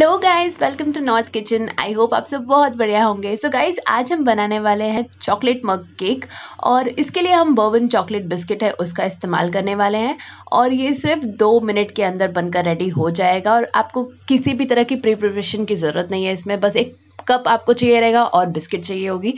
hello guys welcome to north kitchen I hope आप सब बहुत बढ़िया होंगे सो so गाइस आज हम बनाने वाले हैं चॉकलेट मग केक और इसके लिए हम बर्वन चॉकलेट बिस्किट है उसका इस्तेमाल करने वाले हैं और ये सिर्फ दो मिनट के अंदर बनकर रेडी हो जाएगा और आपको किसी भी तरह की प्री प्रिपरेशन की ज़रूरत नहीं है इसमें बस एक कप आपको चाहिए रहेगा और बिस्किट चाहिए होगी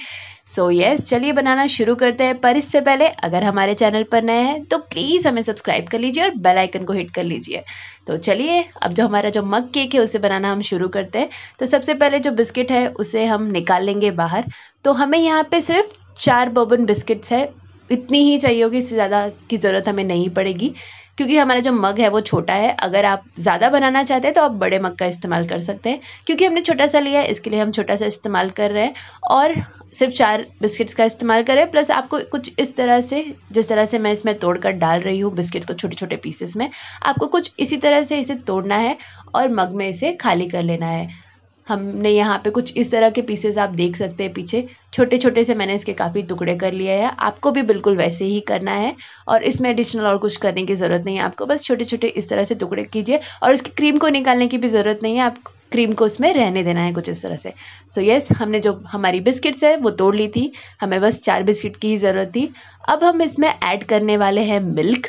सो यस येस चलिए बनाना शुरू करते हैं पर इससे पहले अगर हमारे चैनल पर नए हैं तो प्लीज़ हमें सब्सक्राइब कर लीजिए और बेल आइकन को हिट कर लीजिए तो चलिए अब जो हमारा जो मग केक है उसे बनाना हम शुरू करते हैं तो सबसे पहले जो बिस्किट है उसे हम निकाल लेंगे बाहर तो हमें यहाँ पे सिर्फ चार बबन बिस्किट्स है इतनी ही चाहिए होगी इससे ज़्यादा की ज़रूरत हमें नहीं पड़ेगी क्योंकि हमारा जो मग है वो छोटा है अगर आप ज़्यादा बनाना चाहते हैं तो आप बड़े मग का इस्तेमाल कर सकते हैं क्योंकि हमने छोटा सा लिया है इसके लिए हम छोटा सा इस्तेमाल कर रहे हैं और सिर्फ चार बिस्किट्स का इस्तेमाल करें प्लस आपको कुछ इस तरह से जिस तरह से मैं इसमें तोड़कर डाल रही हूँ बिस्किट्स को छोटे छोटे पीसेस में आपको कुछ इसी तरह से इसे तोड़ना है और मग में इसे खाली कर लेना है हमने यहाँ पे कुछ इस तरह के पीसेस आप देख सकते हैं पीछे छोटे छोटे से मैंने इसके काफ़ी टुकड़े कर लिए हैं आपको भी बिल्कुल वैसे ही करना है और इसमें एडिशनल और कुछ करने की ज़रूरत नहीं है आपको बस छोटे छोटे इस तरह से टुकड़े कीजिए और इसकी क्रीम को निकालने की भी ज़रूरत नहीं है आप क्रीम को उसमें रहने देना है कुछ इस तरह से सो so यस yes, हमने जो हमारी बिस्किट्स है वो तोड़ ली थी हमें बस चार बिस्किट की ही ज़रूरत थी अब हम इसमें ऐड करने वाले हैं मिल्क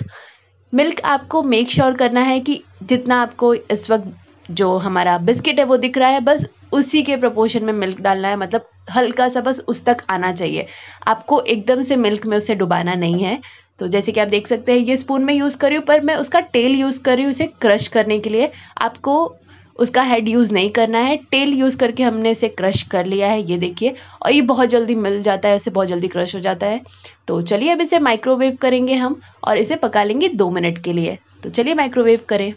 मिल्क आपको मेक श्योर sure करना है कि जितना आपको इस वक्त जो हमारा बिस्किट है वो दिख रहा है बस उसी के प्रपोर्शन में मिल्क डालना है मतलब हल्का सा बस उस तक आना चाहिए आपको एकदम से मिल्क में उसे डुबाना नहीं है तो जैसे कि आप देख सकते हैं ये स्पून में यूज़ कर रही हूँ पर मैं उसका टेल यूज़ कर रही हूँ उसे क्रश करने के लिए आपको उसका हेड यूज़ नहीं करना है टेल यूज़ करके हमने इसे क्रश कर लिया है ये देखिए और ये बहुत जल्दी मिल जाता है इसे बहुत जल्दी क्रश हो जाता है तो चलिए अब इसे माइक्रोवेव करेंगे हम और इसे पका लेंगे दो मिनट के लिए तो चलिए माइक्रोवेव करें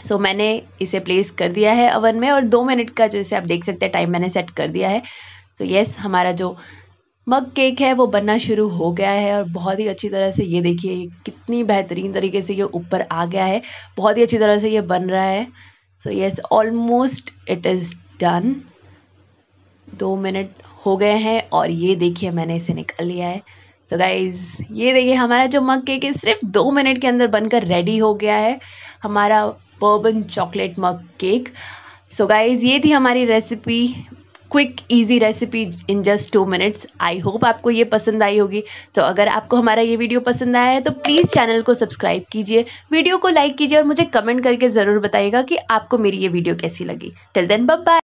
सो so, मैंने इसे प्लेस कर दिया है अवन में और दो मिनट का जो इसे आप देख सकते हैं टाइम मैंने सेट कर दिया है सो so, येस yes, हमारा जो मग केक है वो बनना शुरू हो गया है और बहुत ही अच्छी तरह से ये देखिए कितनी बेहतरीन तरीके से ये ऊपर आ गया है बहुत ही अच्छी तरह से ये बन रहा है so yes almost it is done दो मिनट हो गए हैं और ये देखिए मैंने इसे निकाल लिया है सो so गाइज ये देखिए हमारा जो मग केक है सिर्फ दो मिनट के अंदर बनकर रेडी हो गया है हमारा bourbon chocolate mug cake so guys ये थी हमारी recipe quick easy recipe in just two minutes I hope आपको ये पसंद आई होगी तो अगर आपको हमारा ये वीडियो पसंद आया है तो प्लीज़ चैनल को सब्सक्राइब कीजिए वीडियो को लाइक कीजिए और मुझे कमेंट करके ज़रूर बताइएगा कि आपको मेरी ये वीडियो कैसी लगी टिल देन बब बाय